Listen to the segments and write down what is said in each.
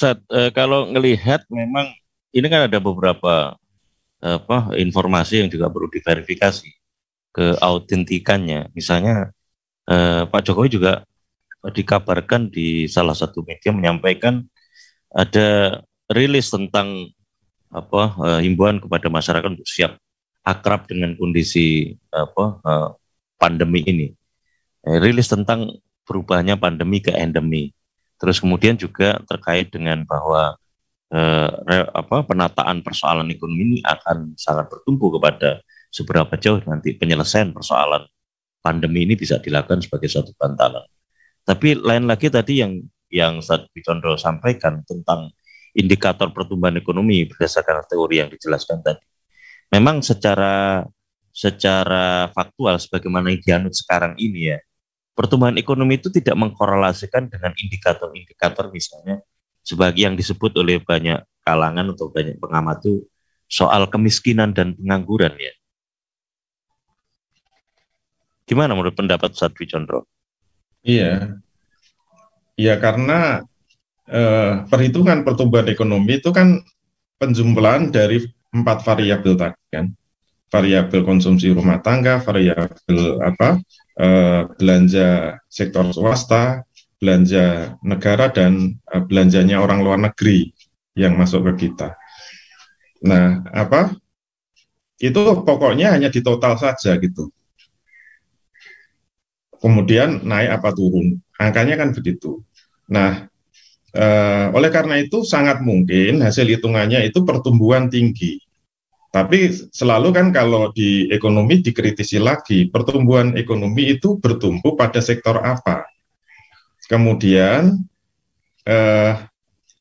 Ustaz, e, kalau melihat memang ini kan ada beberapa apa informasi yang juga perlu diverifikasi keautentikannya. Misalnya e, Pak Jokowi juga dikabarkan di salah satu media menyampaikan ada rilis tentang apa e, himbauan kepada masyarakat untuk siap akrab dengan kondisi apa e, pandemi ini. E, rilis tentang perubahannya pandemi ke endemi Terus kemudian juga terkait dengan bahwa eh, apa penataan persoalan ekonomi ini akan sangat bertumpu kepada seberapa jauh nanti penyelesaian persoalan pandemi ini bisa dilakukan sebagai suatu bantalan. Tapi lain lagi tadi yang yang Ustaz Bicondro sampaikan tentang indikator pertumbuhan ekonomi berdasarkan teori yang dijelaskan tadi. Memang secara secara faktual sebagaimana dianut sekarang ini ya, pertumbuhan ekonomi itu tidak mengkorelasikan dengan indikator-indikator misalnya sebagai yang disebut oleh banyak kalangan atau banyak pengamat itu soal kemiskinan dan pengangguran ya. Gimana menurut pendapat Satwi Condro? Iya, iya karena eh, perhitungan pertumbuhan ekonomi itu kan penjumlahan dari empat variabel tadi kan, variabel konsumsi rumah tangga, variabel apa Eh, belanja sektor swasta, belanja negara dan eh, belanjanya orang luar negeri yang masuk ke kita. Nah, apa? Itu pokoknya hanya di total saja gitu. Kemudian naik apa turun. Angkanya kan begitu. Nah, eh, oleh karena itu sangat mungkin hasil hitungannya itu pertumbuhan tinggi tapi selalu kan kalau di ekonomi dikritisi lagi, pertumbuhan ekonomi itu bertumbuh pada sektor apa? Kemudian eh,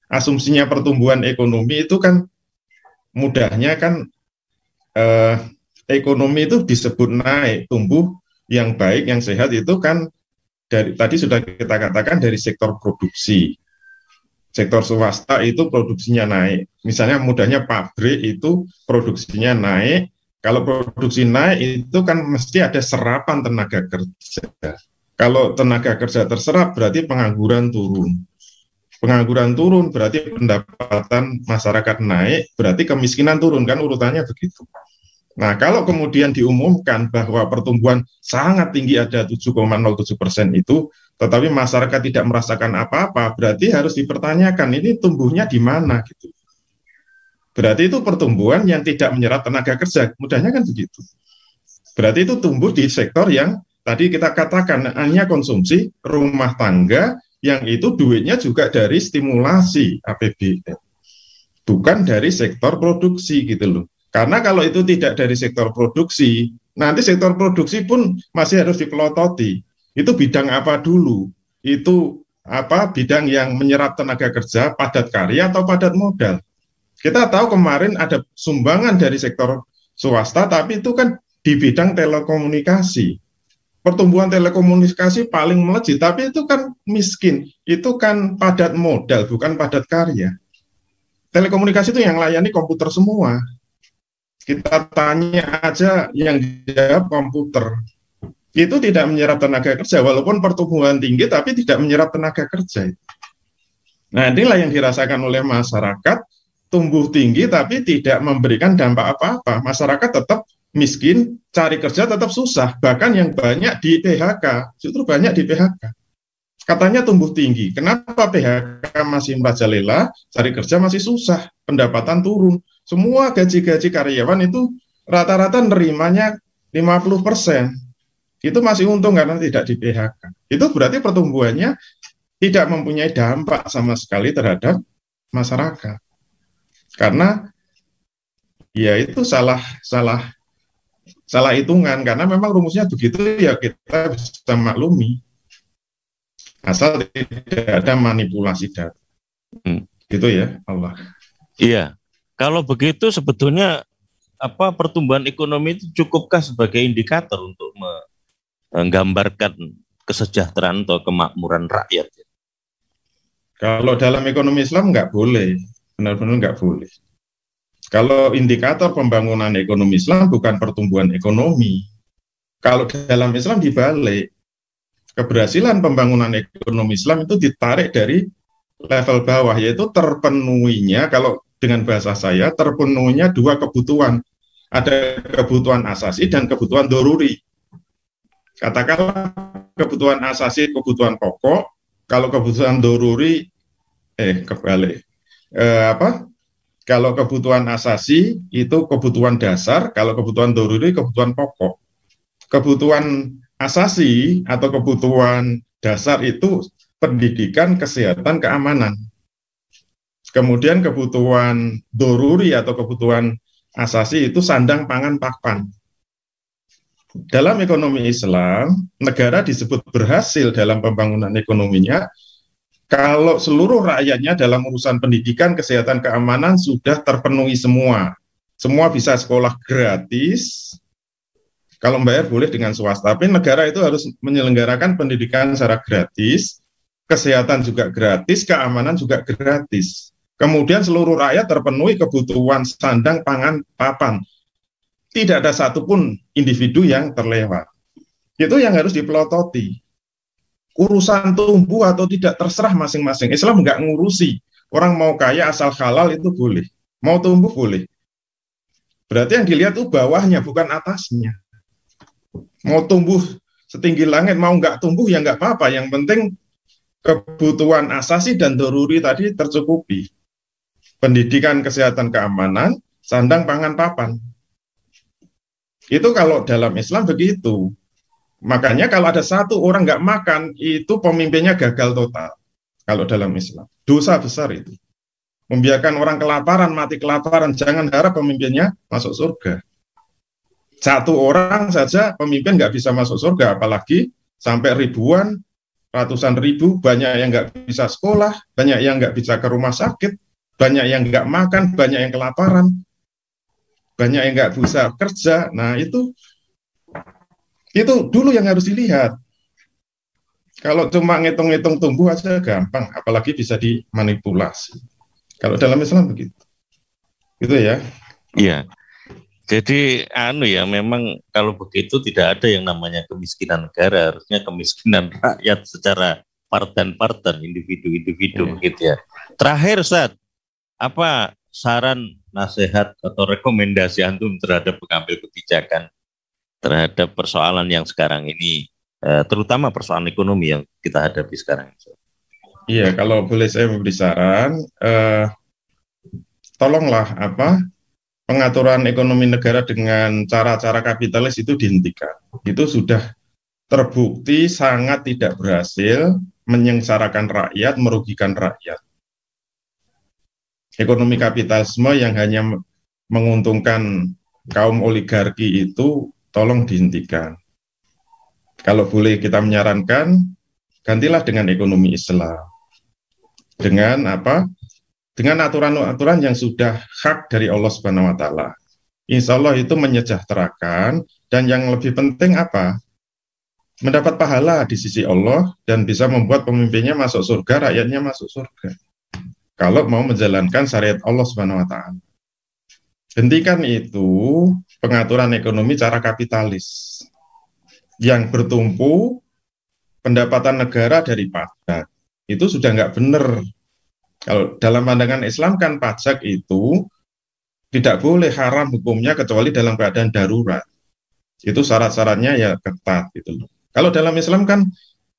asumsinya pertumbuhan ekonomi itu kan mudahnya kan eh, ekonomi itu disebut naik, tumbuh yang baik, yang sehat itu kan dari tadi sudah kita katakan dari sektor produksi sektor swasta itu produksinya naik. Misalnya mudahnya pabrik itu produksinya naik. Kalau produksi naik itu kan mesti ada serapan tenaga kerja. Kalau tenaga kerja terserap berarti pengangguran turun. Pengangguran turun berarti pendapatan masyarakat naik, berarti kemiskinan turun kan urutannya begitu. Nah, kalau kemudian diumumkan bahwa pertumbuhan sangat tinggi ada 7,07 persen itu tetapi masyarakat tidak merasakan apa-apa, berarti harus dipertanyakan ini tumbuhnya di mana gitu. Berarti itu pertumbuhan yang tidak menyerap tenaga kerja, mudahnya kan begitu. Berarti itu tumbuh di sektor yang tadi kita katakan hanya konsumsi rumah tangga yang itu duitnya juga dari stimulasi APBN. Bukan dari sektor produksi gitu loh. Karena kalau itu tidak dari sektor produksi, nanti sektor produksi pun masih harus dipelototi itu bidang apa dulu? Itu apa bidang yang menyerap tenaga kerja padat karya atau padat modal? Kita tahu kemarin ada sumbangan dari sektor swasta, tapi itu kan di bidang telekomunikasi. Pertumbuhan telekomunikasi paling melejit, tapi itu kan miskin, itu kan padat modal, bukan padat karya. Telekomunikasi itu yang layani komputer semua. Kita tanya aja yang jawab komputer itu tidak menyerap tenaga kerja walaupun pertumbuhan tinggi tapi tidak menyerap tenaga kerja. Nah, inilah yang dirasakan oleh masyarakat tumbuh tinggi tapi tidak memberikan dampak apa-apa. Masyarakat tetap miskin, cari kerja tetap susah, bahkan yang banyak di PHK, justru banyak di PHK. Katanya tumbuh tinggi. Kenapa PHK masih lela, cari kerja masih susah, pendapatan turun. Semua gaji-gaji karyawan itu rata-rata nerimanya 50 persen itu masih untung karena tidak di PHK. Itu berarti pertumbuhannya tidak mempunyai dampak sama sekali terhadap masyarakat. Karena ya itu salah salah salah hitungan karena memang rumusnya begitu ya kita bisa maklumi asal tidak ada manipulasi data. Hmm. Gitu ya Allah. Iya. Kalau begitu sebetulnya apa pertumbuhan ekonomi itu cukupkah sebagai indikator untuk menggambarkan eh, kesejahteraan atau kemakmuran rakyat. Kalau dalam ekonomi Islam nggak boleh, benar-benar nggak boleh. Kalau indikator pembangunan ekonomi Islam bukan pertumbuhan ekonomi, kalau dalam Islam dibalik, keberhasilan pembangunan ekonomi Islam itu ditarik dari level bawah, yaitu terpenuhinya, kalau dengan bahasa saya, terpenuhinya dua kebutuhan. Ada kebutuhan asasi dan kebutuhan doruri. Katakanlah kebutuhan asasi, kebutuhan pokok, kalau kebutuhan doruri, eh kebalik. Eh, apa? Kalau kebutuhan asasi itu kebutuhan dasar, kalau kebutuhan doruri kebutuhan pokok. Kebutuhan asasi atau kebutuhan dasar itu pendidikan, kesehatan, keamanan. Kemudian kebutuhan doruri atau kebutuhan asasi itu sandang, pangan, papan dalam ekonomi Islam, negara disebut berhasil dalam pembangunan ekonominya kalau seluruh rakyatnya dalam urusan pendidikan, kesehatan, keamanan sudah terpenuhi semua. Semua bisa sekolah gratis. Kalau membayar boleh dengan swasta, tapi negara itu harus menyelenggarakan pendidikan secara gratis, kesehatan juga gratis, keamanan juga gratis. Kemudian seluruh rakyat terpenuhi kebutuhan sandang, pangan, papan tidak ada satupun individu yang terlewat. Itu yang harus dipelototi. Urusan tumbuh atau tidak terserah masing-masing. Islam nggak ngurusi. Orang mau kaya asal halal itu boleh. Mau tumbuh boleh. Berarti yang dilihat itu bawahnya, bukan atasnya. Mau tumbuh setinggi langit, mau nggak tumbuh ya nggak apa-apa. Yang penting kebutuhan asasi dan doruri tadi tercukupi. Pendidikan, kesehatan, keamanan, sandang, pangan, papan Gitu. Itu kalau dalam Islam begitu. Makanya kalau ada satu orang nggak makan, itu pemimpinnya gagal total. Kalau dalam Islam. Dosa besar itu. Membiarkan orang kelaparan, mati kelaparan. Jangan harap pemimpinnya masuk surga. Satu orang saja pemimpin nggak bisa masuk surga, apalagi sampai ribuan, ratusan ribu, banyak yang nggak bisa sekolah, banyak yang nggak bisa ke rumah sakit, banyak yang nggak makan, banyak yang kelaparan banyak yang nggak bisa kerja. Nah itu itu dulu yang harus dilihat. Kalau cuma ngitung-ngitung tumbuh aja gampang, apalagi bisa dimanipulasi. Kalau dalam Islam begitu, gitu ya? Iya. Jadi anu ya, memang kalau begitu tidak ada yang namanya kemiskinan negara, harusnya kemiskinan ah. rakyat secara parten-parten, individu-individu iya. gitu ya. Terakhir Ustaz, apa saran, nasihat, atau rekomendasi antum terhadap pengambil kebijakan terhadap persoalan yang sekarang ini, eh, terutama persoalan ekonomi yang kita hadapi sekarang? Iya, kalau boleh saya memberi saran, eh, tolonglah apa pengaturan ekonomi negara dengan cara-cara kapitalis itu dihentikan. Itu sudah terbukti sangat tidak berhasil menyengsarakan rakyat, merugikan rakyat ekonomi kapitalisme yang hanya menguntungkan kaum oligarki itu tolong dihentikan. Kalau boleh kita menyarankan, gantilah dengan ekonomi Islam. Dengan apa? Dengan aturan-aturan yang sudah hak dari Allah Subhanahu wa taala. Insya Allah itu menyejahterakan dan yang lebih penting apa? Mendapat pahala di sisi Allah dan bisa membuat pemimpinnya masuk surga, rakyatnya masuk surga kalau mau menjalankan syariat Allah Subhanahu wa taala. Hentikan itu pengaturan ekonomi cara kapitalis yang bertumpu pendapatan negara dari pajak. Itu sudah nggak benar. Kalau dalam pandangan Islam kan pajak itu tidak boleh haram hukumnya kecuali dalam keadaan darurat. Itu syarat-syaratnya ya ketat gitu loh. Kalau dalam Islam kan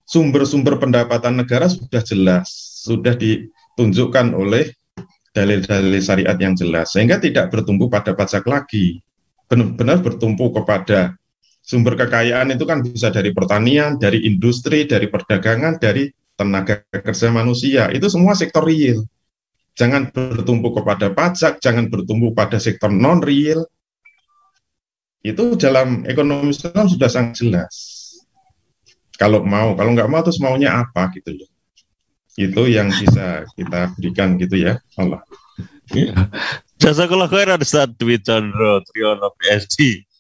sumber-sumber pendapatan negara sudah jelas, sudah di ditunjukkan oleh dalil-dalil syariat yang jelas sehingga tidak bertumpu pada pajak lagi benar-benar bertumpu kepada sumber kekayaan itu kan bisa dari pertanian, dari industri, dari perdagangan, dari tenaga kerja manusia. Itu semua sektor real. Jangan bertumpu kepada pajak, jangan bertumpu pada sektor non real. Itu dalam ekonomi Islam sudah sangat jelas. Kalau mau, kalau nggak mau terus maunya apa gitu loh itu yang bisa kita berikan gitu ya Allah. Jasa kalau khair Ustaz Dwi Chandra Triyono PSD.